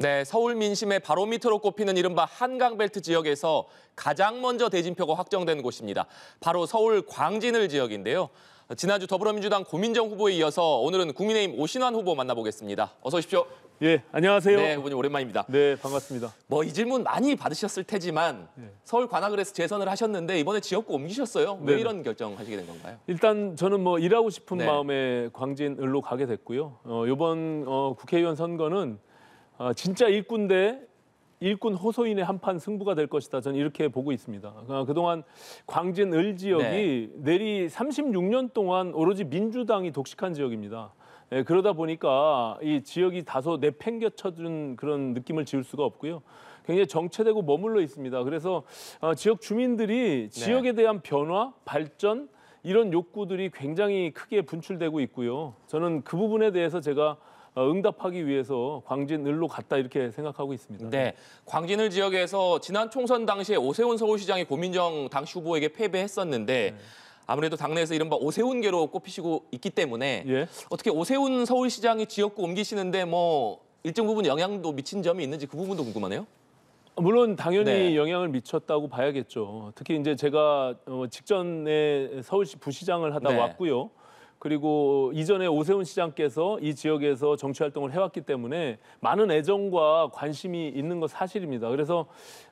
네, 서울 민심의 바로미터로 꼽히는 이른바 한강벨트 지역에서 가장 먼저 대진표가 확정된 곳입니다. 바로 서울 광진을 지역인데요. 지난주 더불어민주당 고민정 후보에 이어서 오늘은 국민의힘 오신환 후보 만나보겠습니다. 어서 오십시오. 예, 안녕하세요. 네, 후보님 오랜만입니다. 네, 반갑습니다. 뭐 이 질문 많이 받으셨을 테지만 네. 서울 관악을해서 재선을 하셨는데 이번에 지역구 옮기셨어요. 왜 네. 이런 결정하시게 된 건가요? 일단 저는 뭐 일하고 싶은 네. 마음에 광진을로 가게 됐고요. 어, 이번 어, 국회의원 선거는 아, 진짜 일꾼 대 일꾼 호소인의 한판 승부가 될 것이다. 저는 이렇게 보고 있습니다. 아, 그동안 광진 을 지역이 네. 내리 36년 동안 오로지 민주당이 독식한 지역입니다. 예, 그러다 보니까 이 지역이 다소 내팽겨쳐준 그런 느낌을 지울 수가 없고요. 굉장히 정체되고 머물러 있습니다. 그래서 어, 지역 주민들이 네. 지역에 대한 변화, 발전 이런 욕구들이 굉장히 크게 분출되고 있고요. 저는 그 부분에 대해서 제가 어, 응답하기 위해서 광진을로 갔다 이렇게 생각하고 있습니다. 네, 광진을 지역에서 지난 총선 당시에 오세훈 서울시장이 고민정 당시 후보에게 패배했었는데 네. 아무래도 당내에서 이른바 오세훈계로 꼽히시고 있기 때문에 예. 어떻게 오세훈 서울시장이 지역구 옮기시는데 뭐 일정 부분 영향도 미친 점이 있는지 그 부분도 궁금하네요. 물론 당연히 네. 영향을 미쳤다고 봐야겠죠. 특히 이제 제가 어, 직전에 서울시 부시장을 하다 네. 왔고요. 그리고 이전에 오세훈 시장께서 이 지역에서 정치 활동을 해왔기 때문에 많은 애정과 관심이 있는 건 사실입니다. 그래서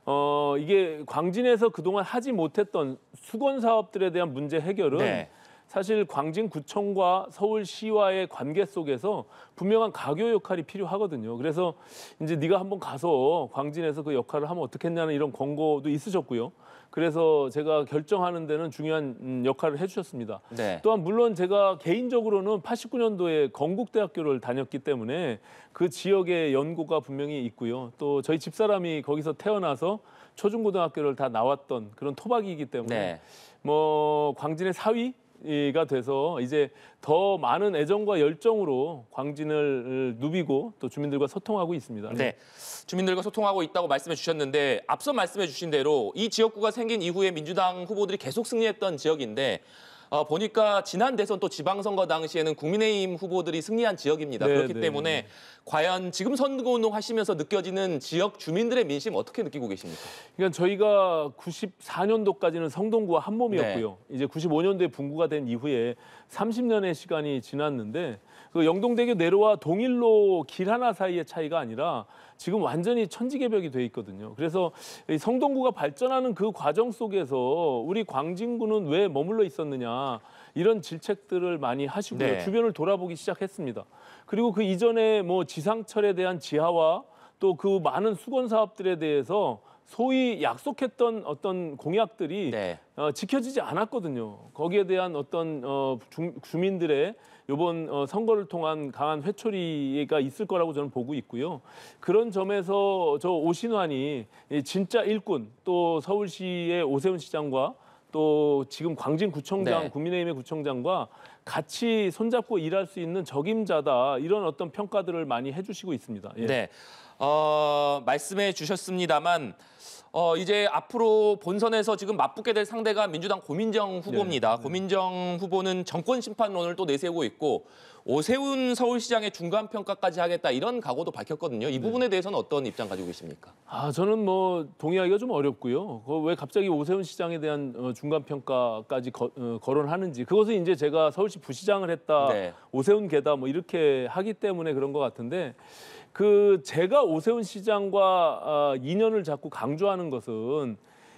어, 이게 광진에서 그동안 하지 못했던 수건 사업들에 대한 문제 해결은 네. 사실 광진구청과 서울시와의 관계 속에서 분명한 가교 역할이 필요하거든요. 그래서 이제 네가 한번 가서 광진에서 그 역할을 하면 어떻겠냐는 이런 권고도 있으셨고요. 그래서 제가 결정하는 데는 중요한 음, 역할을 해주셨습니다. 네. 또한 물론 제가 개인적으로는 89년도에 건국대학교를 다녔기 때문에 그 지역의 연고가 분명히 있고요. 또 저희 집사람이 거기서 태어나서 초중고등학교를 다 나왔던 그런 토박이기 때문에 네. 뭐 광진의 사위 이가 돼서 이제 더 많은 애정과 열정으로 광진을 누비고 또 주민들과 소통하고 있습니다. 네. 주민들과 소통하고 있다고 말씀해 주셨는데 앞서 말씀해 주신 대로 이 지역구가 생긴 이후에 민주당 후보들이 계속 승리했던 지역인데 어, 보니까 지난 대선 또 지방선거 당시에는 국민의힘 후보들이 승리한 지역입니다. 네, 그렇기 네. 때문에 네. 과연 지금 선거운동 하시면서 느껴지는 지역 주민들의 민심 어떻게 느끼고 계십니까? 그러니까 저희가 94년도까지는 성동구와 한 몸이었고요. 네. 이제 95년도에 분구가 된 이후에 30년의 시간이 지났는데 그 영동대교 내로와 동일로 길 하나 사이의 차이가 아니라 지금 완전히 천지개벽이 돼 있거든요. 그래서 성동구가 발전하는 그 과정 속에서 우리 광진구는 왜 머물러 있었느냐 이런 질책들을 많이 하시고요. 네. 주변을 돌아보기 시작했습니다. 그리고 그 이전에 뭐 지상철에 대한 지하와 또 그 많은 수건 사업들에 대해서 소위 약속했던 어떤 공약들이 네. 어, 지켜지지 않았거든요. 거기에 대한 어떤 어, 주, 민들의 이번 어, 선거를 통한 강한 회초리가 있을 거라고 저는 보고 있고요. 그런 점에서 저 오신환이 진짜 일꾼 또 서울시의 오세훈 시장과 또 지금 광진구청장, 네. 국민의힘의 구청장과 같이 손잡고 일할 수 있는 적임자다 이런 어떤 평가들을 많이 해주시고 있습니다. 예. 네, 어, 말씀해 주셨습니다만 어, 이제 앞으로 본선에서 지금 맞붙게 될 상대가 민주당 고민정 후보입니다. 네. 네. 고민정 후보는 정권 심판론을 또 내세우고 있고 오세훈 서울시장의 중간 평가까지 하겠다 이런 각오도 밝혔거든요. 이 네. 부분에 대해서는 어떤 입장 가지고 계십니까? 아 저는 뭐 동의하기가 좀 어렵고요. 그 왜 갑자기 오세훈 시장에 대한 어, 중간 평가까지 어, 거론하는지 그것은 이제 제가 서울시 부시장을 했다 네. 오세훈 개다 뭐 이렇게 하기 때문에 그런 것 같은데 그 제가 오세훈 시장과 아, 인연을 자꾸 강조하는 것은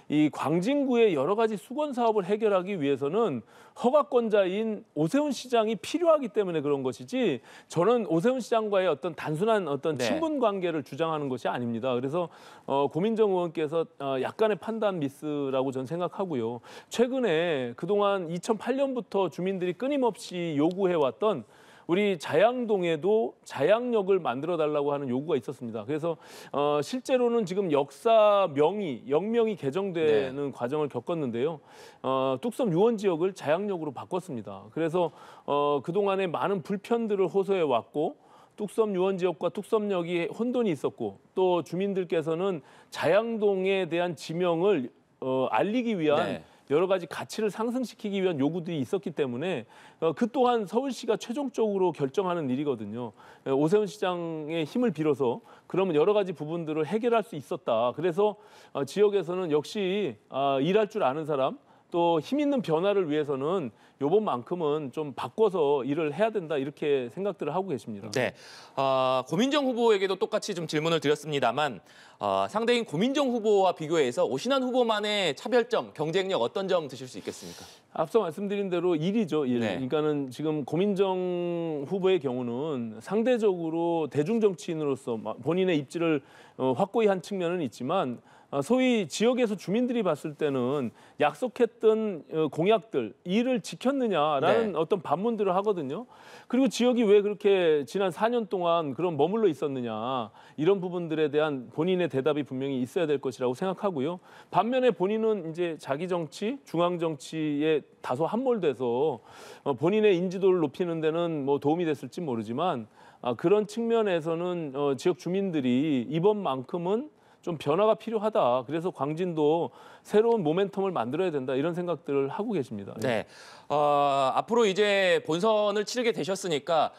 이 광진구의 여러 가지 수건 사업을 해결하기 위해서는 허가권자인 오세훈 시장이 필요하기 때문에 그런 것이지 저는 오세훈 시장과의 어떤 단순한 어떤 네. 친분 관계를 주장하는 것이 아닙니다. 그래서 어, 고민정 의원께서 어, 약간의 판단 미스라고 저는 생각하고요. 최근에 그동안 2008년부터 주민들이 끊임없이 요구해왔던 우리 자양동에도 자양역을 만들어 달라고 하는 요구가 있었습니다. 그래서 어, 실제로는 지금 역사 명이 역명이 개정되는 네. 과정을 겪었는데요. 어, 뚝섬 유원 지역을 자양역으로 바꿨습니다. 그래서 어, 그 동안에 많은 불편들을 호소해 왔고. 뚝섬 유원 지역과 뚝섬역이 혼돈이 있었고 또 주민들께서는 자양동에 대한 지명을 어, 알리기 위한 네. 여러 가지 가치를 상승시키기 위한 요구들이 있었기 때문에 어, 그 또한 서울시가 최종적으로 결정하는 일이거든요. 어, 오세훈 시장의 힘을 빌어서 그러면 여러 가지 부분들을 해결할 수 있었다. 그래서 어, 지역에서는 역시 아, 일할 줄 아는 사람 또힘 있는 변화를 위해서는 요번만큼은 좀 바꿔서 일을 해야 된다 이렇게 생각들을 하고 계십니다. 네, 어, 고민정 후보에게도 똑같이 좀 질문을 드렸습니다만 어, 상대인 고민정 후보와 비교해서 오신환 후보만의 차별점, 경쟁력 어떤 점 드실 수 있겠습니까? 앞서 말씀드린 대로 일이죠 일. 네. 그러니까는 지금 고민정 후보의 경우는 상대적으로 대중 정치인으로서 본인의 입지를 어, 확고히 한 측면은 있지만 어, 소위 지역에서 주민들이 봤을 때는 약속했던 어, 공약들 일을 지켰느냐라는 네. 어떤 반문들을 하거든요. 그리고 지역이 왜 그렇게 지난 4년 동안 그런 머물러 있었느냐 이런 부분들에 대한 본인의 대답이 분명히 있어야 될 것이라고 생각하고요. 반면에 본인은 이제 자기 정치, 중앙 정치에 다소 함몰돼서 어, 본인의 인지도를 높이는 데는 뭐 도움이 됐을지 모르지만 아, 그런 측면에서는 어, 지역 주민들이 이번만큼은 좀 변화가 필요하다. 그래서 광진도 새로운 모멘텀을 만들어야 된다. 이런 생각들을 하고 계십니다. 네. 어, 앞으로 이제 본선을 치르게 되셨으니까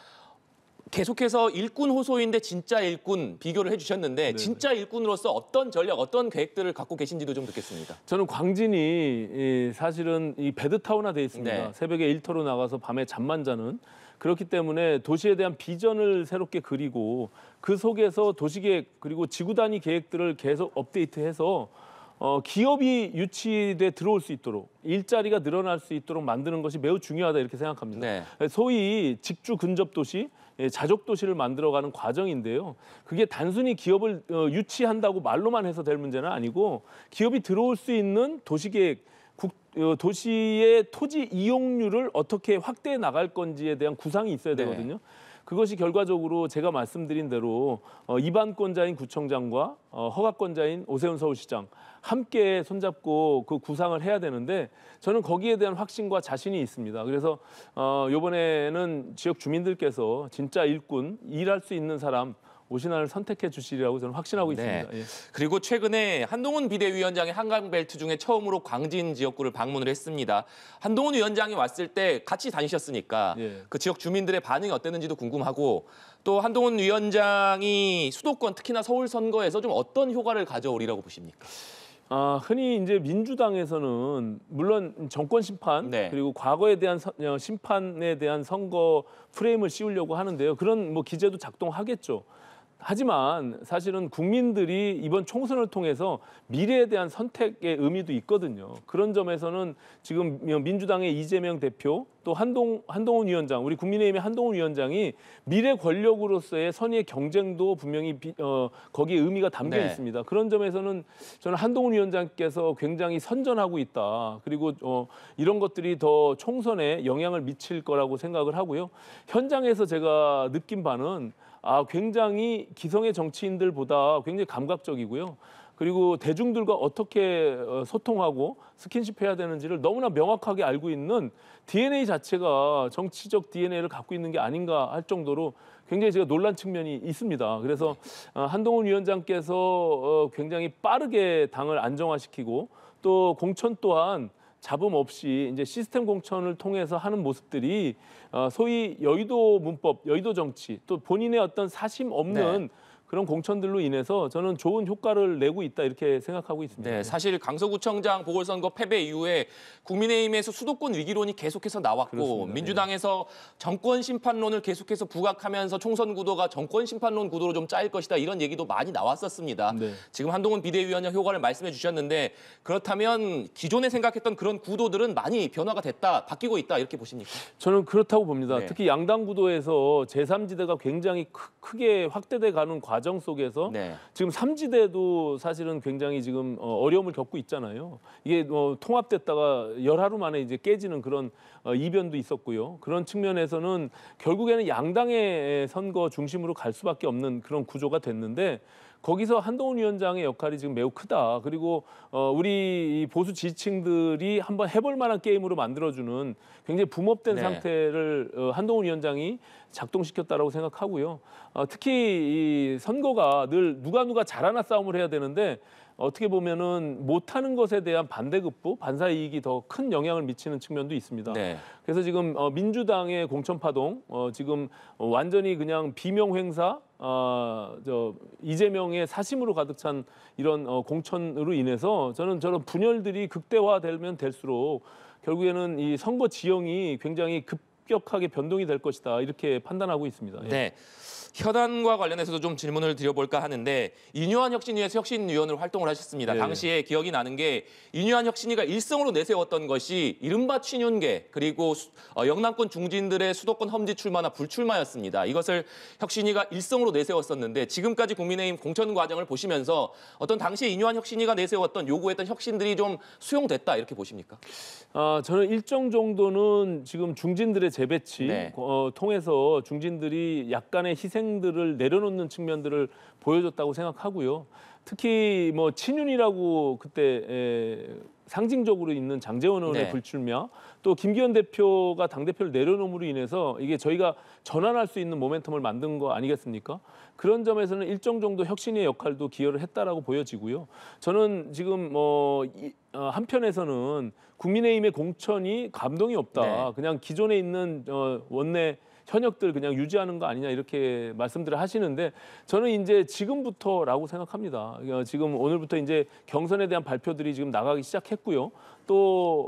계속해서 일꾼 호소인데 진짜 일꾼 비교를 해주셨는데 진짜 일꾼으로서 어떤 전략, 어떤 계획들을 갖고 계신지도 좀 듣겠습니다. 저는 광진이 사실은 이 베드타운화 돼 있습니다. 네. 새벽에 일터로 나가서 밤에 잠만 자는 그렇기 때문에 도시에 대한 비전을 새롭게 그리고 그 속에서 도시계획 그리고 지구단위 계획들을 계속 업데이트해서 어, 기업이 유치돼 들어올 수 있도록 일자리가 늘어날 수 있도록 만드는 것이 매우 중요하다 이렇게 생각합니다. 네. 예, 소위 직주 근접 도시, 예, 자족 도시를 만들어가는 과정인데요. 그게 단순히 기업을 어, 유치한다고 말로만 해서 될 문제는 아니고 기업이 들어올 수 있는 도시 계획 어, 도시의 토지 이용률을 어떻게 확대해 나갈 건지에 대한 구상이 있어야 네. 되거든요. 네. 그것이 결과적으로 제가 말씀드린 대로 어, 이반권자인 구청장과 어, 허가권자인 오세훈 서울시장 함께 손잡고 그 구상을 해야 되는데 저는 거기에 대한 확신과 자신이 있습니다. 그래서 어, 이번에는 지역 주민들께서 진짜 일꾼, 일할 수 있는 사람 오신환을 선택해 주시리라고 저는 확신하고 네. 있습니다. 예. 그리고 최근에 한동훈 비대위원장이 한강 벨트 중에 처음으로 광진 지역구를 방문을 했습니다. 한동훈 위원장이 왔을 때 같이 다니셨으니까 예. 그 지역 주민들의 반응이 어땠는지도 궁금하고 또 한동훈 위원장이 수도권 특히나 서울 선거에서 좀 어떤 효과를 가져오리라고 보십니까? 아, 흔히 이제 민주당에서는 물론 정권 심판 네. 그리고 과거에 대한 서, 어, 심판에 대한 선거 프레임을 씌우려고 하는데요. 그런 뭐기재도 작동하겠죠. 하지만 사실은 국민들이 이번 총선을 통해서 미래에 대한 선택의 의미도 있거든요. 그런 점에서는 지금 민주당의 이재명 대표 또 한동, 한동훈 위원장, 우리 국민의힘의 한동훈 위원장이 미래 권력으로서의 선의의 경쟁도 분명히 어, 거기에 의미가 담겨 네. 있습니다. 그런 점에서는 저는 한동훈 위원장께서 굉장히 선전하고 있다. 그리고 어, 이런 것들이 더 총선에 영향을 미칠 거라고 생각을 하고요. 현장에서 제가 느낀 바는 아, 굉장히 기성의 정치인들보다 굉장히 감각적이고요. 그리고 대중들과 어떻게 어, 소통하고 스킨십해야 되는지를 너무나 명확하게 알고 있는 DNA 자체가 정치적 DNA를 갖고 있는 게 아닌가 할 정도로 굉장히 제가 놀란 측면이 있습니다. 그래서 어, 한동훈 위원장께서 어, 굉장히 빠르게 당을 안정화시키고 또 공천 또한 잡음 없이 이제 시스템 공천을 통해서 하는 모습들이 어, 소위 여의도 문법, 여의도 정치 또 본인의 어떤 사심 없는 네. 그런 공천들로 인해서 저는 좋은 효과를 내고 있다 이렇게 생각하고 있습니다. 네, 사실 강서구청장 보궐선거 패배 이후에 국민의힘에서 수도권 위기론이 계속해서 나왔고 그렇습니다. 민주당에서 정권 심판론을 계속해서 부각하면서 총선 구도가 정권 심판론 구도로 좀 짜일 것이다 이런 얘기도 많이 나왔었습니다. 네. 지금 한동훈 비대위원장 효과를 말씀해 주셨는데 그렇다면 기존에 생각했던 그런 구도들은 많이 변화가 됐다, 바뀌고 있다 이렇게 보십니까? 저는 그렇다고 봅니다. 네. 특히 양당 구도에서 제3지대가 굉장히 크, 크게 확대돼 가는 과정 과정 속에서 네. 지금 삼지대도 사실은 굉장히 지금 어, 어려움을 겪고 있잖아요. 이게 뭐 통합됐다가 열하루 만에 이제 깨지는 그런 어, 이변도 있었고요. 그런 측면에서는 결국에는 양당의 선거 중심으로 갈 수밖에 없는 그런 구조가 됐는데 거기서 한동훈 위원장의 역할이 지금 매우 크다. 그리고 어, 우리 보수 지층들이 한번 해볼 만한 게임으로 만들어주는 굉장히 붐업된 네. 상태를 어, 한동훈 위원장이 작동시켰다고 생각하고요. 어, 특히 이 선거가 늘 누가 누가 잘하나 싸움을 해야 되는데 어떻게 보면은 못하는 것에 대한 반대급부, 반사이익이 더 큰 영향을 미치는 측면도 있습니다. 네. 그래서 지금 어, 민주당의 공천파동, 어, 지금 어, 완전히 그냥 비명행사 어, 아, 저 이재명의 사심으로 가득 찬 이런 어, 공천으로 인해서 저는 저런 분열들이 극대화되면 될수록 결국에는 이 선거 지형이 굉장히 급격하게 변동이 될 것이다 이렇게 판단하고 있습니다. 예. 네. 예. 현안과 관련해서도 좀 질문을 드려볼까 하는데 이뇨한 혁신위에서 혁신위원으로 활동을 하셨습니다. 네. 당시에 기억이 나는 게 이뇨한 혁신위가 일성으로 내세웠던 것이 이른바 친윤계 그리고 어, 영남권 중진들의 수도권 험지 출마나 불출마였습니다. 이것을 혁신위가 일성으로 내세웠었는데 지금까지 국민의힘 공천 과정을 보시면서 어떤 당시 이뇨한 혁신위가 내세웠던 요구했던 혁신들이 좀 수용됐다 이렇게 보십니까? 아, 저는 일정 정도는 지금 중진들의 재배치 네. 어, 통해서 중진들이 약간의 희생 관행들을 내려놓는 측면들을 보여줬다고 생각하고요. 특히 뭐 친윤이라고 그때 에, 상징적으로 있는 장재원 의원의 네. 불출마 또 김기현 대표가 당 대표를 내려놓음으로 인해서 이게 저희가 전환할 수 있는 모멘텀을 만든 거 아니겠습니까? 그런 점에서는 일정 정도 혁신의 역할도 기여를 했다라고 보여지고요. 저는 지금 뭐 어, 한편에서는 국민의힘의 공천이 감동이 없다. 네. 그냥 기존에 있는 어, 원내 현역들 그냥 유지하는 거 아니냐 이렇게 말씀들을 하시는데 저는 이제 지금부터라고 생각합니다. 어, 지금 오늘부터 이제 경선에 대한 발표들이 지금 나가기 시작했고요. 또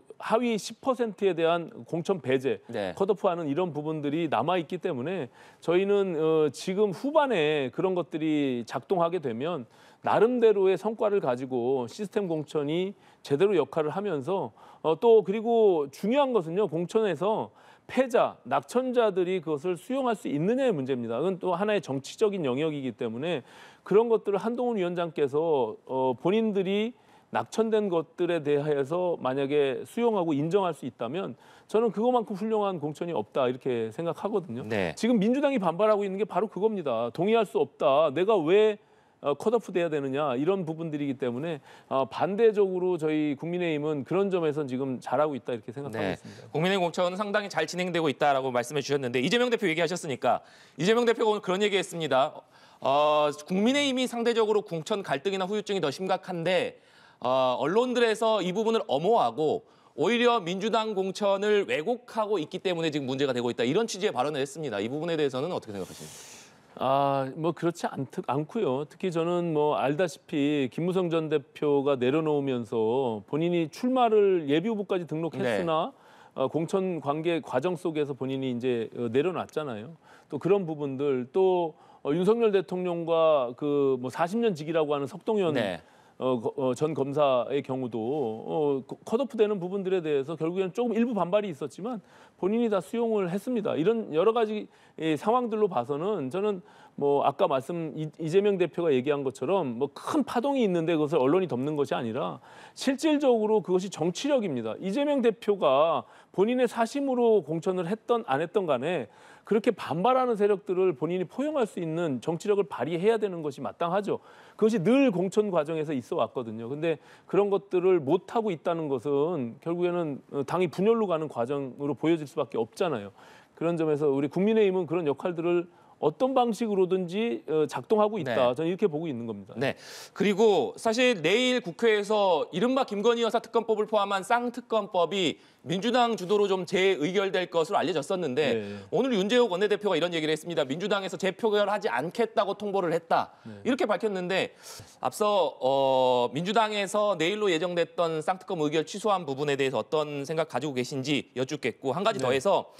어, 하위 10%에 대한 공천 배제, 네. 컷오프하는 이런 부분들이 남아 있기 때문에 저희는 어, 지금 후반에 그런 것들이 작동하게 되면 나름대로의 성과를 가지고 시스템 공천이 제대로 역할을 하면서 어, 또 그리고 중요한 것은요 공천에서 패자, 낙천자들이 그것을 수용할 수 있느냐의 문제입니다. 그건 또 하나의 정치적인 영역이기 때문에 그런 것들을 한동훈 위원장께서 어, 본인들이 낙천된 것들에 대하서 만약에 수용하고 인정할 수 있다면 저는 그거만큼 훌륭한 공천이 없다 이렇게 생각하거든요. 네. 지금 민주당이 반발하고 있는 게 바로 그겁니다. 동의할 수 없다. 내가 왜 컷오프 어, 돼야 되느냐 이런 부분들이기 때문에 어, 반대적으로 저희 국민의힘은 그런 점에선 지금 잘하고 있다 이렇게 생각하고 네. 있습니다. 국민의힘 공천은 상당히 잘 진행되고 있다라고 말씀해 주셨는데 이재명 대표 얘기하셨으니까 이재명 대표가 오늘 그런 얘기했습니다. 어, 국민의힘이 상대적으로 공천 갈등이나 후유증이 더 심각한데 어, 언론들에서 이 부분을 엄호하고 오히려 민주당 공천을 왜곡하고 있기 때문에 지금 문제가 되고 있다. 이런 취지의 발언을 했습니다. 이 부분에 대해서는 어떻게 생각하십니까? 아, 뭐 그렇지 않, 않고요. 특히 저는 뭐 알다시피 김무성 전 대표가 내려놓으면서 본인이 출마를 예비 후보까지 등록했으나 네. 어, 공천 관계 과정 속에서 본인이 이제 어, 내려놨잖아요. 또 그런 부분들 또 어, 윤석열 대통령과 그뭐 40년 직이라고 하는 석동현 네. 어, 어, 전 검사의 경우도 어, 컷오프 되는 부분들에 대해서 결국에는 조금 일부 반발이 있었지만 본인이 다 수용을 했습니다. 이런 여러 가지 예, 상황들로 봐서는 저는 뭐 아까 말씀 이재명 대표가 얘기한 것처럼 뭐 큰 파동이 있는데 그것을 언론이 덮는 것이 아니라 실질적으로 그것이 정치력입니다. 이재명 대표가 본인의 사심으로 공천을 했던 안 했던 간에 그렇게 반발하는 세력들을 본인이 포용할 수 있는 정치력을 발휘해야 되는 것이 마땅하죠. 그것이 늘 공천 과정에서 있어 왔거든요. 근데 그런 것들을 못 하고 있다는 것은 결국에는 어, 당이 분열로 가는 과정으로 보여질 수밖에 없잖아요. 그런 점에서 우리 국민의힘은 그런 역할들을 어떤 방식으로든지 어, 작동하고 네. 있다. 네. 저는 이렇게 보고 있는 겁니다. 네. 그리고 사실 내일 국회에서 이른바 김건희 여사 특검법을 포함한 쌍특검법이 민주당 주도로 좀 재의결될 것으로 알려졌었는데 네. 오늘 윤재욱 원내대표가 이런 얘기를 했습니다. 민주당에서 재표결하지 않겠다고 통보를 했다. 네. 이렇게 밝혔는데 앞서 어, 민주당에서 내일로 예정됐던 쌍특검 의결 취소한 부분에 대해서 어떤 생각 가지고 계신지 여쭙겠고 한 가지 네. 더해서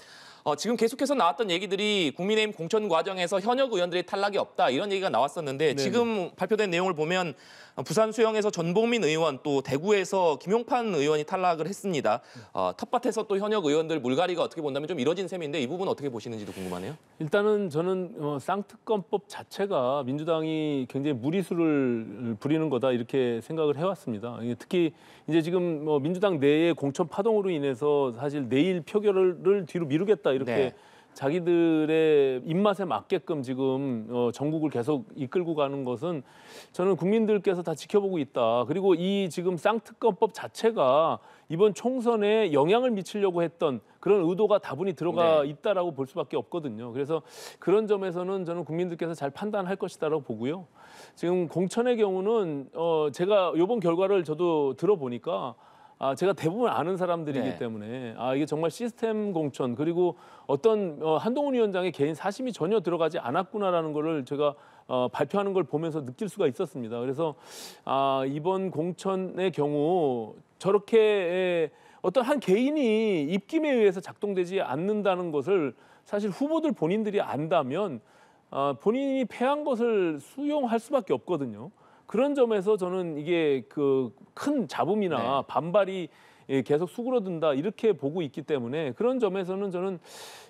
어, 지금 계속해서 나왔던 얘기들이 국민의힘 공천 과정에서 현역 의원들이 탈락이 없다 이런 얘기가 나왔었는데 네 지금 발표된 내용을 보면 부산 수영에서 전봉민 의원 또 대구에서 김용판 의원이 탈락을 했습니다. 어, 텃밭에서 또 현역 의원들 물갈이가 어떻게 본다면 좀 이뤄진 셈인데 이 부분 어떻게 보시는지도 궁금하네요. 일단은 저는 어, 쌍특검법 자체가 민주당이 굉장히 무리수를 부리는 거다 이렇게 생각을 해왔습니다. 특히 이제 지금 뭐 민주당 내의 공천 파동으로 인해서 사실 내일 표결을 뒤로 미루겠다. 하겠다 이렇게 네. 자기들의 입맛에 맞게끔 지금 어, 전국을 계속 이끌고 가는 것은 저는 국민들께서 다 지켜보고 있다. 그리고 이 지금 쌍특검법 자체가 이번 총선에 영향을 미치려고 했던 그런 의도가 다분히 들어가 네. 있다라고 볼 수밖에 없거든요. 그래서 그런 점에서는 저는 국민들께서 잘 판단할 것이다라고 보고요. 지금 공천의 경우는 어, 제가 요번 결과를 저도 들어보니까 아, 제가 대부분 아는 사람들이기 네. 때문에 아, 이게 정말 시스템 공천 그리고 어떤 어, 한동훈 위원장의 개인 사심이 전혀 들어가지 않았구나라는 거를 제가 어, 발표하는 걸 보면서 느낄 수가 있었습니다. 그래서 아, 이번 공천의 경우 저렇게 어떤 한 개인이 입김에 의해서 작동되지 않는다는 것을 사실 후보들 본인들이 안다면 아, 본인이 패한 것을 수용할 수밖에 없거든요. 그런 점에서 저는 이게 그 큰 잡음이나 네. 반발이 예, 계속 수그러든다 이렇게 보고 있기 때문에 그런 점에서는 저는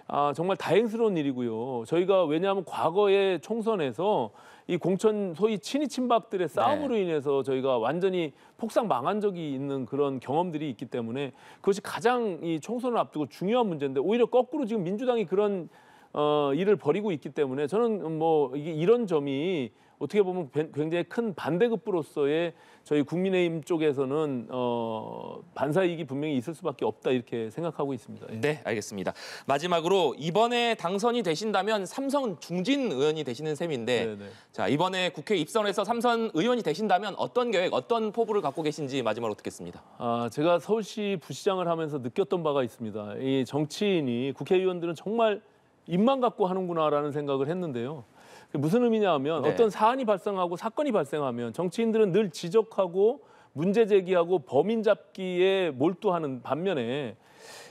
아, 정말 다행스러운 일이고요. 저희가 왜냐하면 과거의 총선에서 이 공천 소위 친이 친박들의 네. 싸움으로 네. 인해서 저희가 완전히 폭삭 망한 적이 있는 그런 경험들이 있기 때문에 그것이 가장 이 총선을 앞두고 중요한 문제인데 오히려 거꾸로 지금 민주당이 그런 어, 일을 벌이고 있기 때문에 저는 뭐 이게 이런 점이 어떻게 보면 굉장히 큰 반대급부로서의 저희 국민의힘 쪽에서는 어, 반사이익이 분명히 있을 수밖에 없다 이렇게 생각하고 있습니다. 예. 네, 알겠습니다. 마지막으로 이번에 당선이 되신다면 삼성 중진 의원이 되시는 셈인데 네네. 네. 자 이번에 국회 입선해서 삼선 의원이 되신다면 어떤 계획, 어떤 포부를 갖고 계신지 마지막으로 듣겠습니다. 아, 제가 서울시 부시장을 하면서 느꼈던 바가 있습니다. 이 정치인이 국회의원들은 정말 입만 갖고 하는구나라는 생각을 했는데요. 그 무슨 의미냐 하면 네. 어떤 사안이 발생하고 사건이 발생하면 정치인들은 늘 지적하고 문제 제기하고 범인 잡기에 몰두하는 반면에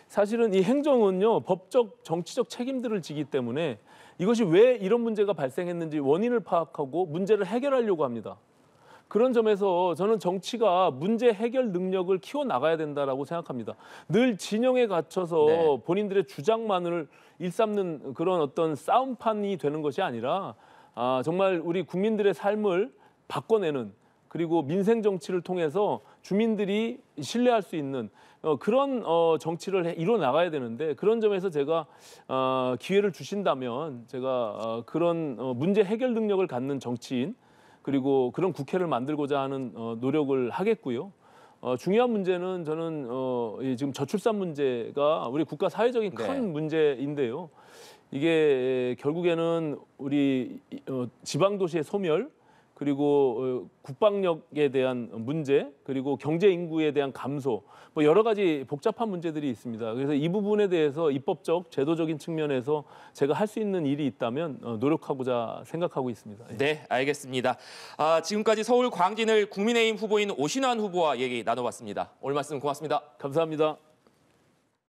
사실은 이 행정은요 법적 정치적 책임들을 지기 때문에 이것이 왜 이런 문제가 발생했는지 원인을 파악하고 문제를 해결하려고 합니다. 그런 점에서 저는 정치가 문제 해결 능력을 키워 나가야 된다라고 생각합니다. 늘 진영에 갇혀서 네. 본인들의 주장만을 일삼는 그런 어떤 싸움판이 되는 것이 아니라 아, 정말 우리 국민들의 삶을 바꿔내는 그리고 민생 정치를 통해서 주민들이 신뢰할 수 있는 어, 그런 어, 정치를 이뤄 나가야 되는데 그런 점에서 제가 어, 기회를 주신다면 제가 어, 그런 어, 문제 해결 능력을 갖는 정치인 그리고 그런 국회를 만들고자 하는 어, 노력을 하겠고요. 어, 중요한 문제는 저는 어, 이 지금 저출산 문제가 우리 국가 사회적인 큰 네. 문제인데요. 이게 결국에는 우리 어, 지방 도시의 소멸 그리고 어, 국방력에 대한 문제 그리고 경제 인구에 대한 감소 뭐 여러 가지 복잡한 문제들이 있습니다. 그래서 이 부분에 대해서 입법적 제도적인 측면에서 제가 할 수 있는 일이 있다면 어, 노력하고자 생각하고 있습니다. 예. 네, 알겠습니다. 아, 지금까지 서울 광진을 국민의힘 후보인 오신환 후보와 얘기 나눠봤습니다. 오늘 말씀 고맙습니다. 감사합니다.